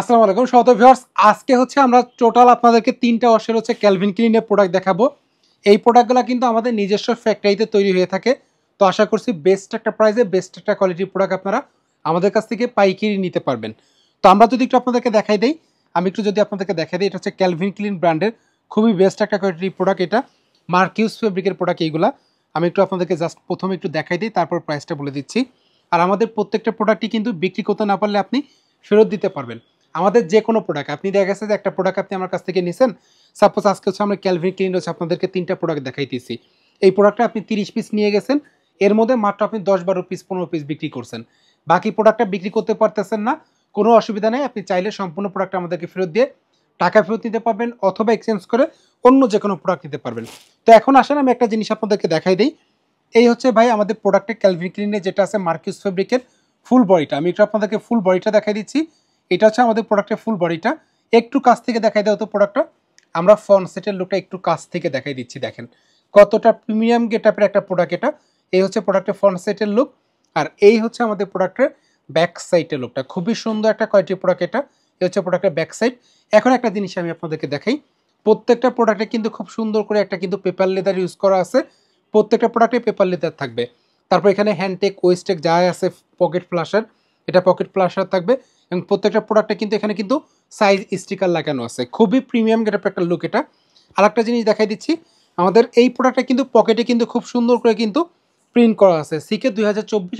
আসসালামু আলাইকুম শত ভিউয়ার্স আজকে হচ্ছে আমরা টোটাল আপনাদেরকে তিনটা অশের হচ্ছে ক্যালভিন ক্লিনের প্রোডাক্ট দেখাবো এই প্রোডাক্টগুলো কিন্তু আমাদের নিজস্ব ফ্যাক্টরিতে তৈরি হয়ে থাকে তো আশা করছি বেস্ট একটা প্রাইসে বেস্ট একটা কোয়ালিটির প্রোডাক্ট আপনারা আমাদের কাছ থেকে পাইকারি নিতে পারবেন তো আমরা যদি একটু আপনাদেরকে দেখাই দিই আমি একটু যদি আপনাদেরকে দেখাই দিই এটা হচ্ছে ক্যালভিন ক্লিন ব্র্যান্ডের খুবই বেস্ট একটা কোয়ালিটির প্রোডাক্ট এটা মার্কিউস ফেব্রিকের প্রোডাক্ট এইগুলা আমি একটু আপনাদেরকে জাস্ট প্রথমে একটু দেখাই দিই তারপর প্রাইসটা বলে দিচ্ছি আর আমাদের প্রত্যেকটা প্রোডাক্টই কিন্তু বিক্রি করতে না পারলে আপনি ফেরত দিতে পারবেন আমাদের যে কোনো প্রোডাক্ট আপনি দেখা গেছে যে একটা প্রোডাক্ট আপনি আমার কাছ থেকে নিয়েছেন সাপোজ আজকে হচ্ছে আমরা ক্যালভিন ক্লিন হচ্ছে আপনাদেরকে তিনটা প্রোডাক্ট দেখাইতেছি এই প্রোডাক্টটা আপনি তিরিশ পিস নিয়ে গেছেন এর মধ্যে মাত্র আপনি দশ বারো পিস পনেরো পিস বিক্রি করছেন বাকি প্রোডাক্টটা বিক্রি করতে পারতেছেন না কোনো অসুবিধা নেই আপনি চাইলে সম্পূর্ণ প্রোডাক্ট আমাদেরকে ফেরত দিয়ে টাকা ফেরত নিতে পারবেন অথবা এক্সচেঞ্জ করে অন্য যে কোনো প্রোডাক্ট নিতে পারবেন তো এখন আসেন আমি একটা জিনিস আপনাদেরকে দেখাই দিই এই হচ্ছে ভাই আমাদের প্রোডাক্টের ক্যালভিন ক্লিনে যেটা আছে মার্কিউস ফেব্রিকের ফুল বডিটা আমি একটু আপনাদেরকে ফুল বডিটা দেখাই দিচ্ছি এটা হচ্ছে আমাদের প্রোডাক্টের ফুল বডিটা একটু কাছ থেকে দেখাই দেওয়া তো প্রোডাক্টটা আমরা ফন সেটের লুকটা একটু কাছ থেকে দেখাই দিচ্ছি দেখেন কতটা প্রিমিয়াম গেটাপের একটা প্রোডাক্ট এটা এই হচ্ছে প্রোডাক্টের ফন সেটের লুক আর এই হচ্ছে আমাদের প্রোডাক্টের ব্যাক সাইডের লুকটা খুবই সুন্দর একটা কয়েকটি প্রোডাক্ট এটা এই হচ্ছে প্রোডাক্টের ব্যাক সাইড এখন একটা জিনিস আমি আপনাদেরকে দেখাই প্রত্যেকটা প্রোডাক্টে কিন্তু খুব সুন্দর করে একটা কিন্তু পেপার লেদার ইউজ করা আছে প্রত্যেকটা প্রোডাক্টে পেপার লেদার থাকবে তারপর এখানে হ্যান্ডটেক ওয়েস্টেক যা আছে পকেট ফ্লাশার এটা পকেট ফ্লাশার থাকবে এবং প্রত্যেকটা প্রোডাক্টে কিন্তু এখানে কিন্তু সাইজ স্টিকার লাগানো আছে খুবই প্রিমিয়াম গেটআপ একটা লুক এটা আর একটা জিনিস দেখাই দিচ্ছি আমাদের এই প্রোডাক্টটা কিন্তু পকেটে কিন্তু খুব সুন্দর করে কিন্তু প্রিন্ট করা আছে সিকে দুই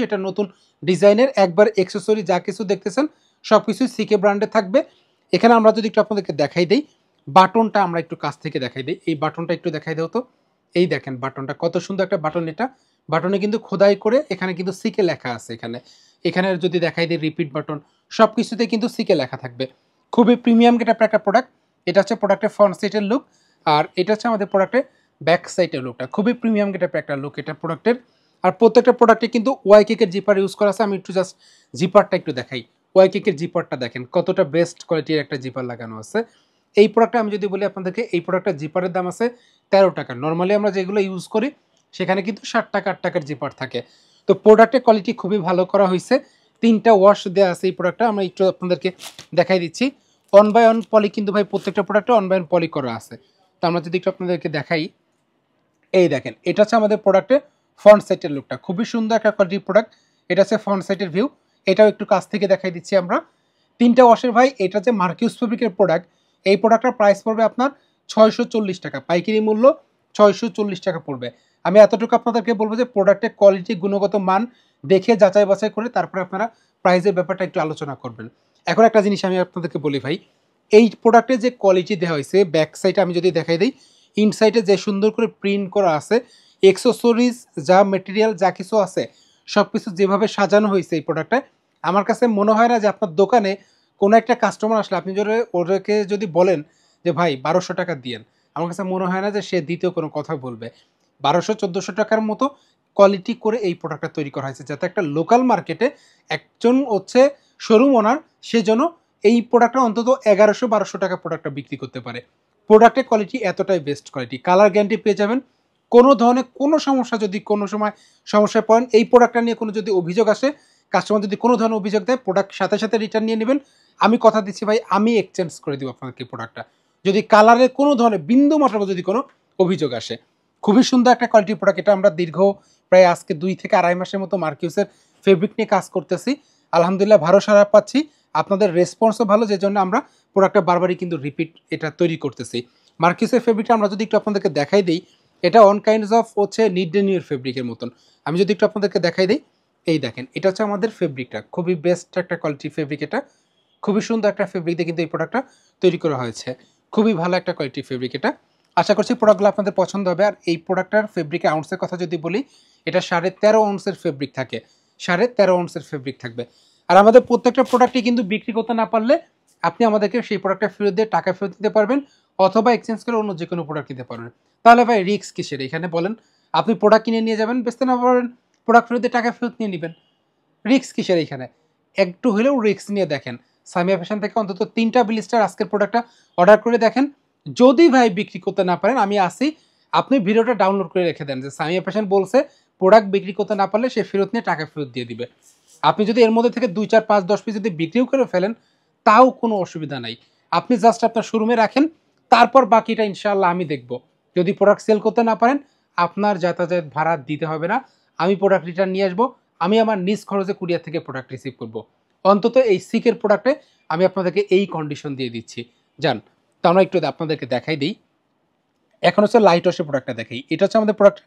এটা নতুন ডিজাইনের একবার এক্সেসরি যা কিছু দেখতেছেন সব কিছুই সিকে ব্র্যান্ডে থাকবে এখানে আমরা যদি একটু আপনাদেরকে দেখাই দিই বাটনটা আমরা একটু কাছ থেকে দেখাই দিই এই বাটনটা একটু দেখাই দেবো তো এই দেখেন বাটনটা কত সুন্দর একটা বাটন এটা বাটনে কিন্তু খোদাই করে এখানে কিন্তু সিকে লেখা আছে এখানে এখানে যদি দেখাই দিই রিপিট বাটন সব কিছুতে কিন্তু সিকে লেখা থাকবে খুবই প্রিমিয়াম গেটাপের একটা প্রোডাক্ট এটা হচ্ছে প্রোডাক্টের ফ্রন্ট সাইডের লুক আর এটা হচ্ছে আমাদের প্রোডাক্টের ব্যাক সাইডের লুকটা খুবই প্রিমিয়াম গেটাপের একটা লুক এটা প্রোডাক্টের আর প্রত্যেকটা প্রোডাক্টে কিন্তু ওয়াই কেকের জিপার ইউজ করা আছে আমি একটু জাস্ট জিপারটা একটু দেখাই ওয়াই কেকের জিপারটা দেখেন কতটা বেস্ট কোয়ালিটির একটা জিপার লাগানো আছে এই প্রোডাক্টটা আমি যদি বলি আপনাদেরকে এই প্রোডাক্টটা জিপারের দাম আছে তেরো টাকা নর্মালি আমরা যেগুলো ইউজ করি সেখানে কিন্তু ষাট টাকা আট টাকার জিপার থাকে তো প্রোডাক্টের কোয়ালিটি খুবই ভালো করা হয়েছে তিনটা ওয়াশ দেওয়া আছে এই প্রোডাক্টটা আমরা একটু আপনাদেরকে দেখাই দিচ্ছি অন বাই অন পলি কিন্তু ভাই প্রত্যেকটা প্রোডাক্টে অন বাই অন পলি করা আছে তো আমরা যদি একটু আপনাদেরকে দেখাই এই দেখেন এটা হচ্ছে আমাদের প্রোডাক্টের ফ্রন্ট সাইটের লুকটা খুবই সুন্দর একটা কোয়ালিটির প্রোডাক্ট এটা হচ্ছে ফ্রন্ট সাইটের ভিউ এটাও একটু কাছ থেকে দেখাই দিচ্ছি আমরা তিনটা ওয়াশের ভাই এটা যে মার্কিউস ফেব্রিকের প্রোডাক্ট এই প্রোডাক্টটার প্রাইস পড়বে আপনার ছয়শো টাকা পাইকারি মূল্য ছয়শো টাকা পড়বে আমি এতটুকু আপনাদেরকে বলবো যে প্রোডাক্টের কোয়ালিটি গুণগত মান দেখে যাচাই বাছাই করে তারপরে আপনারা প্রাইজের ব্যাপারটা একটু আলোচনা করবেন এখন একটা জিনিস আমি আপনাদেরকে বলি ভাই এই প্রোডাক্টে যে কোয়ালিটি দেওয়া হয়েছে ব্যাক সাইডে আমি যদি দেখাই দিই ইনসাইডে যে সুন্দর করে প্রিন্ট করা আছে এক্সেসরিজ যা মেটেরিয়াল যা কিছু আছে সব কিছু যেভাবে সাজানো হয়েছে এই প্রোডাক্টে আমার কাছে মনে হয় না যে আপনার দোকানে কোনো একটা কাস্টমার আসলে আপনি যদি ওদেরকে যদি বলেন যে ভাই বারোশো টাকা দিয়েন আমার কাছে মনে হয় না যে সে দ্বিতীয় কোনো কথা বলবে বারোশো চোদ্দোশো টাকার মতো কোয়ালিটি করে এই প্রোডাক্টটা তৈরি করা হয়েছে যাতে একটা লোকাল মার্কেটে একজন হচ্ছে শোরুম ওনার সে যেন এই প্রোডাক্টটা অন্তত এগারোশো বারোশো টাকা প্রোডাক্টটা বিক্রি করতে পারে প্রোডাক্টের কোয়ালিটি এতটাই বেস্ট কোয়ালিটি কালার গ্যারান্টি পেয়ে যাবেন কোনো ধরনের কোনো সমস্যা যদি কোনো সময় সমস্যায় পড়েন এই প্রোডাক্টটা নিয়ে কোনো যদি অভিযোগ আসে কাস্টমার যদি কোনো ধরনের অভিযোগ দেয় প্রোডাক্ট সাথে সাথে রিটার্ন নিয়ে নেবেন আমি কথা দিচ্ছি ভাই আমি এক্সচেঞ্জ করে দিব আপনাদেরকে প্রোডাক্টটা যদি কালারের কোনো ধরনের বিন্দু মাত্র যদি কোনো অভিযোগ আসে খুবই সুন্দর একটা কোয়ালিটির প্রোডাক্ট এটা আমরা দীর্ঘ প্রায় আজকে দুই থেকে আড়াই মাসের মতো মার্কিউসের ফেব্রিক নিয়ে কাজ করতেছি আলহামদুলিল্লাহ ভালো সারা পাচ্ছি আপনাদের রেসপন্সও ভালো যে জন্য আমরা প্রোডাক্টটা বারবারই কিন্তু রিপিট এটা তৈরি করতেছি মার্কিউসের ফেব্রিকটা আমরা যদি একটু আপনাদেরকে দেখাই দিই এটা অন কাইন্ডস অফ হচ্ছে নিডেনিয়র ফেব্রিকের মতন আমি যদি একটু আপনাদেরকে দেখাই দিই এই দেখেন এটা হচ্ছে আমাদের ফেব্রিকটা খুবই বেস্ট একটা কোয়ালিটি ফেব্রিক এটা খুবই সুন্দর একটা ফেব্রিক দিয়ে কিন্তু এই প্রোডাক্টটা তৈরি করা হয়েছে খুবই ভালো একটা কোয়ালিটি ফেব্রিক এটা আশা করছি প্রোডাক্টগুলো আপনাদের পছন্দ হবে আর এই প্রোডাক্টটার ফেব্রিকের আউন্সের কথা যদি বলি এটা সাড়ে তেরো আউন্সের ফেব্রিক থাকে সাড়ে তেরো আউন্সের ফেব্রিক থাকবে আর আমাদের প্রত্যেকটা প্রোডাক্টই কিন্তু বিক্রি করতে না পারলে আপনি আমাদেরকে সেই প্রোডাক্টটা ফেরত দিয়ে টাকা ফেরত দিতে পারবেন অথবা এক্সচেঞ্জ করে অন্য যে কোনো প্রোডাক্ট নিতে পারবেন তাহলে ভাই রিক্স কিসের এখানে বলেন আপনি প্রোডাক্ট কিনে নিয়ে যাবেন বেচতে না পারেন প্রোডাক্ট ফেরত দিয়ে টাকা ফেরত নিয়ে নেবেন রিক্স কিসের এখানে একটু হলেও রিক্স নিয়ে দেখেন সামিয়া ফ্যাশন থেকে অন্তত তিনটা বিলিস্টার আজকের প্রোডাক্টটা অর্ডার করে দেখেন যদি ভাই বিক্রি করতে না পারেন আমি আসি আপনি ভিডিওটা ডাউনলোড করে রেখে দেন যে সামিয়া ফ্যাশন বলছে প্রোডাক্ট বিক্রি করতে না পারলে সে ফেরত নিয়ে টাকা ফেরত দিয়ে দিবে আপনি যদি এর মধ্যে থেকে দুই চার পাঁচ দশ পিস যদি বিক্রিও করে ফেলেন তাও কোনো অসুবিধা নাই আপনি জাস্ট আপনার শোরুমে রাখেন তারপর বাকিটা ইনশাল্লাহ আমি দেখব যদি প্রোডাক্ট সেল করতে না পারেন আপনার যাতায়াত ভাড়া দিতে হবে না আমি প্রোডাক্ট রিটার্ন নিয়ে আসবো আমি আমার নিজ খরচে কুরিয়ার থেকে প্রোডাক্ট রিসিভ করব অন্তত এই সিকের প্রোডাক্টে আমি আপনাদেরকে এই কন্ডিশন দিয়ে দিচ্ছি যান তো আমরা একটু আপনাদেরকে দেখাই দিই এখন হচ্ছে লাইট ওয়াশের প্রোডাক্টটা দেখাই এটা হচ্ছে আমাদের প্রোডাক্ট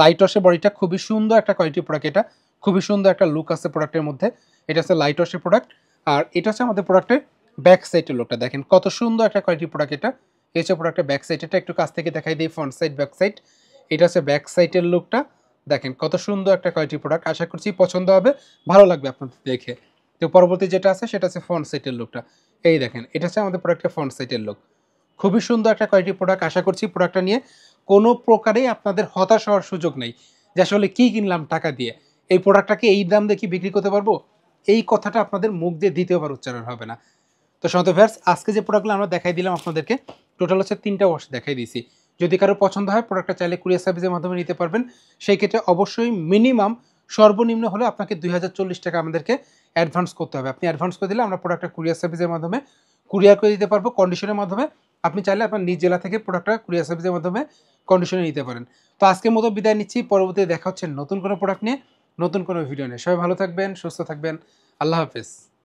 লাইট ওয়াশের বডিটা খুবই সুন্দর একটা কোয়ালিটি প্রোডাক্ট এটা খুবই সুন্দর একটা লুক আছে প্রোডাক্টের মধ্যে এটা হচ্ছে লাইট ওয়াশের প্রোডাক্ট আর এটা হচ্ছে আমাদের প্রোডাক্টের ব্যাক সাইডের লুকটা দেখেন কত সুন্দর একটা কোয়ালিটি প্রোডাক্ট এটা এই হচ্ছে প্রোডাক্টের ব্যাক সাইড এটা একটু কাছ থেকে দেখাই দিই ফ্রন্ট সাইড ব্যাক সাইড এটা হচ্ছে ব্যাক সাইডের লুকটা দেখেন কত সুন্দর একটা কোয়ালিটি প্রোডাক্ট আশা করছি পছন্দ হবে ভালো লাগবে আপনাদের দেখে তো পরবর্তী যেটা আছে সেটা হচ্ছে ফ্রন্ট সাইডের লুকটা এই দেখেন এটা হচ্ছে আমাদের প্রোডাক্টের ফ্রন্ট সাইডের লুক খুবই সুন্দর একটা কয়েকটি প্রোডাক্ট আশা করছি প্রোডাক্টটা নিয়ে কোনো প্রকারেই আপনাদের হতাশ হওয়ার সুযোগ নেই যে আসলে কী কিনলাম টাকা দিয়ে এই প্রোডাক্টটাকে এই দাম দিয়ে কি বিক্রি করতে পারবো এই কথাটা আপনাদের মুখ দিয়ে দ্বিতীয়বার উচ্চারণ হবে না তো সন্ত ভ্যার্স আজকে যে প্রোডাক্টগুলো আমরা দেখাই দিলাম আপনাদেরকে টোটাল হচ্ছে তিনটা ওয়াশ দেখাই দিয়েছি যদি কারো পছন্দ হয় প্রোডাক্টটা চাইলে কুরিয়ার সার্ভিসের মাধ্যমে নিতে পারবেন সেই ক্ষেত্রে অবশ্যই মিনিমাম সর্বনিম্ন হলে আপনাকে দুই টাকা আমাদেরকে অ্যাডভান্স করতে হবে আপনি অ্যাডভান্স করে দিলে আমরা প্রোডাক্টটা কুরিয়ার সার্ভিসের মাধ্যমে কুরিয়ার করে দিতে পারবো কন্ডিশনের মাধ্যমে আপনি চাইলে আপনার নিজ জেলা থেকে প্রোডাক্টটা কুরিয়ার সার্ভিসের মাধ্যমে কন্ডিশনে নিতে পারেন তো আজকের মতো বিদায় নিচ্ছি পরবর্তীতে দেখা হচ্ছে নতুন কোনো প্রোডাক্ট নিয়ে নতুন কোনো ভিডিও নিয়ে সবাই ভালো থাকবেন সুস্থ থাকবেন আল্লাহ হাফেজ